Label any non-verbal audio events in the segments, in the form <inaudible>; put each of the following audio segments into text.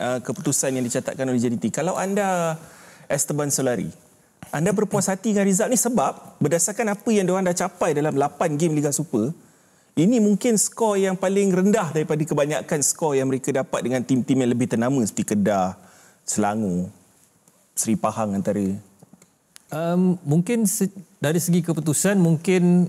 Uh, keputusan yang dicatatkan oleh JDT. Kalau anda Esteban Solari, anda berpuas hati dengan result ni sebab berdasarkan apa yang diorang dah capai dalam 8 game Liga Super, ini mungkin skor yang paling rendah daripada kebanyakan skor yang mereka dapat dengan tim-tim yang lebih ternama seperti Kedah, Selangor, Seri Pahang antara. Um, mungkin se- dari segi keputusan mungkin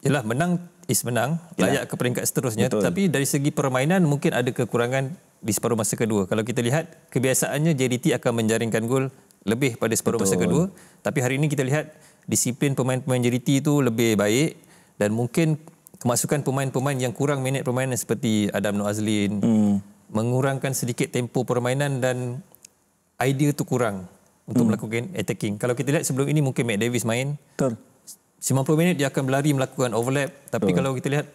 ialah menang is menang, layak Yalah. ke peringkat seterusnya. Betul. Tapi dari segi permainan mungkin ada kekurangan di separuh masa kedua. Kalau kita lihat kebiasaannya JDT akan menjaringkan gol lebih pada separuh Betul. masa kedua, tapi hari ini kita lihat disiplin pemain-pemain JDT itu lebih baik dan mungkin kemasukan pemain-pemain yang kurang minit permainan seperti Adam Nur Azlin hmm. mengurangkan sedikit tempo permainan dan idea itu kurang untuk hmm. melakukan attacking. Kalau kita lihat sebelum ini mungkin Matt Davis main. Betul. 90 minit dia akan berlari melakukan overlap tapi Betul. kalau kita lihat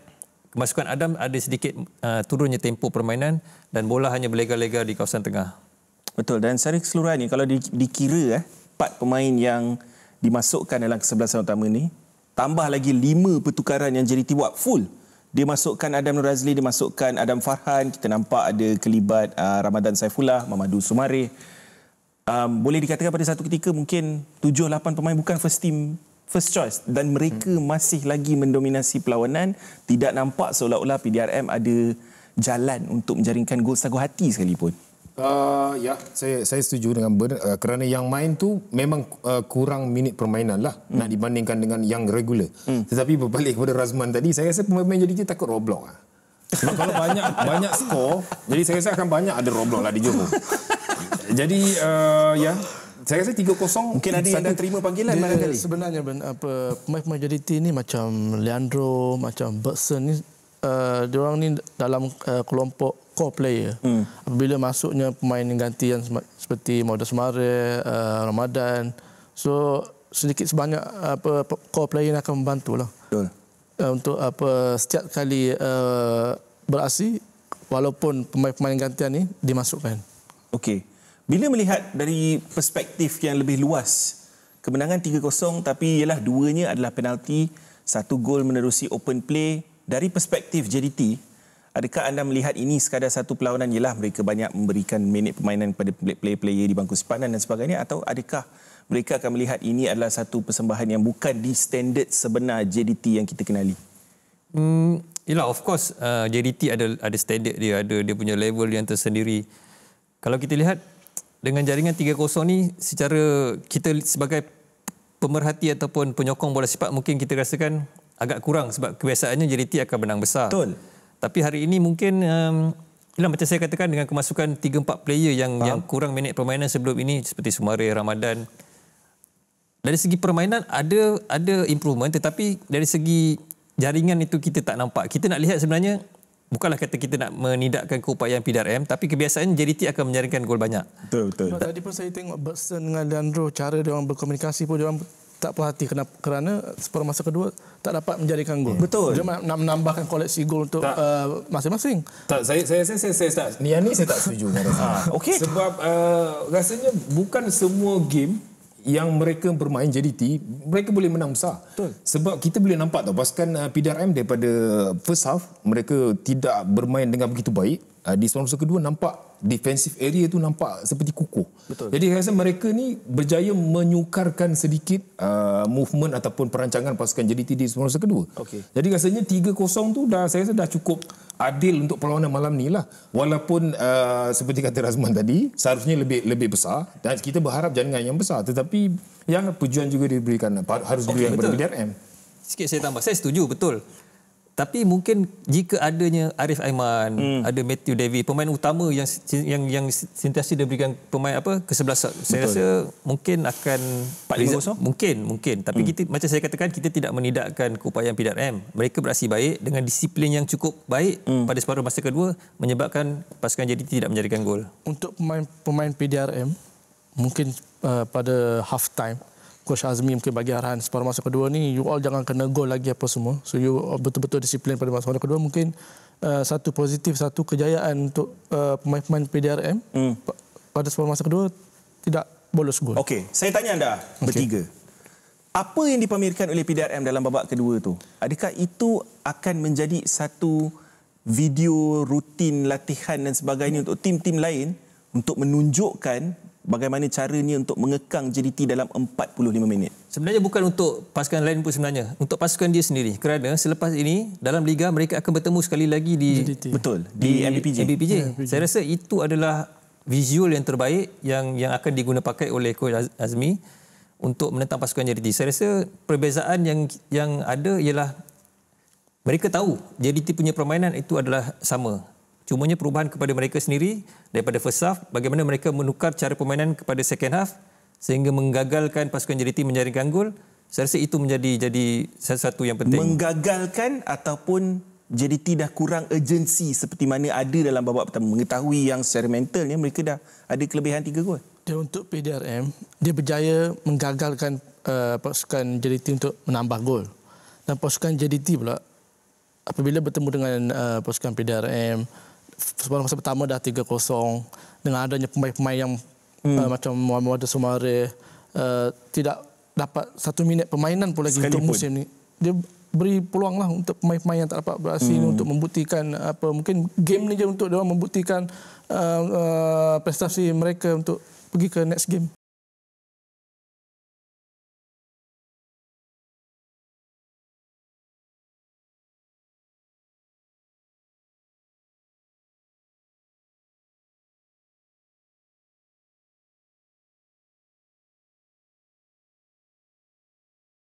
kemasukan Adam ada sedikit uh, turunnya tempo permainan dan bola hanya berlegar-legar di kawasan tengah. Betul dan secara keseluruhan ini. kalau di, dikira eh empat pemain yang dimasukkan dalam kesebelasan utama ini tambah lagi lima pertukaran yang jadi buat full. Dia masukkan Adam Nur Razli, dia masukkan Adam Farhan, kita nampak ada kelibat uh, Ramadan Saifullah, Mamadu Sumari. Um, boleh dikatakan pada satu ketika mungkin tujuh, lapan pemain bukan first team first choice dan mereka hmm. masih lagi mendominasi perlawanan tidak nampak seolah-olah PDRM ada jalan untuk menjaringkan gol sagu hati sekalipun. Uh, ya, saya saya setuju dengan ber, uh, kerana yang main tu memang uh, kurang minit permainan lah hmm. nak dibandingkan dengan yang regular. Hmm. Tetapi berbalik kepada Razman tadi, saya rasa pemain-pemain jadi takut roblong lah. Sebab kalau banyak <laughs> banyak skor, jadi saya rasa akan banyak ada roblong lah di Johor. jadi uh, ya, saya rasa 3-0 mungkin ada yang terima panggilan dia, barangkali. Sebenarnya apa pemain majoriti ni macam Leandro, macam Bertson ni uh, dia orang ni dalam uh, kelompok core player. Hmm. Apabila masuknya pemain yang gantian seperti Modest Mare, uh, Ramadan. So sedikit sebanyak apa core player ni akan membantulah. Betul. Uh, untuk apa setiap kali uh, beraksi walaupun pemain-pemain gantian ni dimasukkan. Okey. Bila melihat dari perspektif yang lebih luas, kemenangan 3-0 tapi ialah duanya adalah penalti, satu gol menerusi open play dari perspektif JDT, adakah anda melihat ini sekadar satu perlawanan ialah mereka banyak memberikan minit permainan kepada player-player di bangku simpanan dan sebagainya atau adakah mereka akan melihat ini adalah satu persembahan yang bukan di standard sebenar JDT yang kita kenali? Hmm, yalah, of course uh, JDT ada ada standard dia, ada dia punya level yang tersendiri. Kalau kita lihat dengan jaringan 3-0 ni secara kita sebagai pemerhati ataupun penyokong bola sepak mungkin kita rasakan agak kurang sebab kebiasaannya JDT akan menang besar. Betul. Tapi hari ini mungkin um, lah macam saya katakan dengan kemasukan 3 4 player yang yang kurang minit permainan sebelum ini seperti Sumare, Ramadan. Dari segi permainan ada ada improvement tetapi dari segi jaringan itu kita tak nampak. Kita nak lihat sebenarnya bukanlah kata kita nak menidakkan keupayaan PDRM tapi kebiasaan JDT akan menyaringkan gol banyak. Betul betul. Sebab tadi pun saya tengok Bertson dengan Leandro cara dia orang berkomunikasi pun dia orang tak puas hati kenapa kerana separuh masa kedua tak dapat menjadikan gol. Betul. Dia nak menambahkan koleksi gol untuk tak. Uh, masing-masing. Tak saya saya saya saya, saya tak. Ni ni saya tak setuju dengan <laughs> rasa. Ha, okey. Sebab uh, rasanya bukan semua game yang mereka bermain JDT mereka boleh menang besar Betul. sebab kita boleh nampak tau pasukan uh, PDRM daripada first half mereka tidak bermain dengan begitu baik uh, di semasa kedua nampak defensive area tu nampak seperti kukuh Betul. jadi saya rasa mereka ni berjaya menyukarkan sedikit uh, movement ataupun perancangan pasukan JDT di semasa kedua okay. jadi rasanya 3-0 tu dah saya rasa dah cukup adil untuk perlawanan malam ni lah. Walaupun uh, seperti kata Razman tadi, seharusnya lebih lebih besar dan kita berharap jangan yang besar. Tetapi yang pujuan juga diberikan harus diberikan okay, kepada BDRM. Sikit saya tambah, saya setuju betul tapi mungkin jika adanya Arif Aiman hmm. ada Matthew Davy pemain utama yang yang yang sentiasa dia berikan pemain apa ke sebelah saya rasa mungkin akan 4-5-0? mungkin mungkin tapi hmm. kita macam saya katakan kita tidak menidakkan keupayaan PDRM mereka beraksi baik dengan disiplin yang cukup baik hmm. pada separuh masa kedua menyebabkan pasukan jadi tidak menjadikan gol untuk pemain pemain PDRM mungkin uh, pada half time Coach Azmi mungkin bagi arahan separuh masa kedua ni you all jangan kena gol lagi apa semua so you betul-betul disiplin pada masa kedua mungkin uh, satu positif satu kejayaan untuk uh, pemain-pemain PDRM hmm. pada separuh masa kedua tidak bolos gol Okey, saya tanya anda okay. bertiga apa yang dipamerkan oleh PDRM dalam babak kedua tu adakah itu akan menjadi satu video rutin latihan dan sebagainya untuk tim-tim lain untuk menunjukkan bagaimana caranya untuk mengekang JDT dalam 45 minit. Sebenarnya bukan untuk pasukan lain pun sebenarnya, untuk pasukan dia sendiri. Kerana selepas ini dalam liga mereka akan bertemu sekali lagi di JDT. betul di, di MBPJ. MBPJ. MBPJ. Saya rasa itu adalah visual yang terbaik yang yang akan pakai oleh coach Azmi untuk menentang pasukan JDT. Saya rasa perbezaan yang yang ada ialah mereka tahu JDT punya permainan itu adalah sama Cumanya perubahan kepada mereka sendiri daripada first half, bagaimana mereka menukar cara permainan kepada second half sehingga menggagalkan pasukan JDT menjaringkan gol. Saya rasa itu menjadi jadi sesuatu yang penting. Menggagalkan ataupun JDT dah kurang urgency seperti mana ada dalam babak pertama. Mengetahui yang secara mentalnya mereka dah ada kelebihan tiga gol. Dia untuk PDRM, dia berjaya menggagalkan uh, pasukan JDT untuk menambah gol. Dan pasukan JDT pula apabila bertemu dengan uh, pasukan PDRM, sebelum masa pertama dah 3-0 dengan adanya pemain-pemain yang hmm. uh, macam Muhammad Sumare uh, tidak dapat satu minit permainan pun lagi untuk musim ni. Dia beri peluang lah untuk pemain-pemain yang tak dapat beraksi hmm. untuk membuktikan apa mungkin game ni je untuk dia membuktikan uh, uh, prestasi mereka untuk pergi ke next game.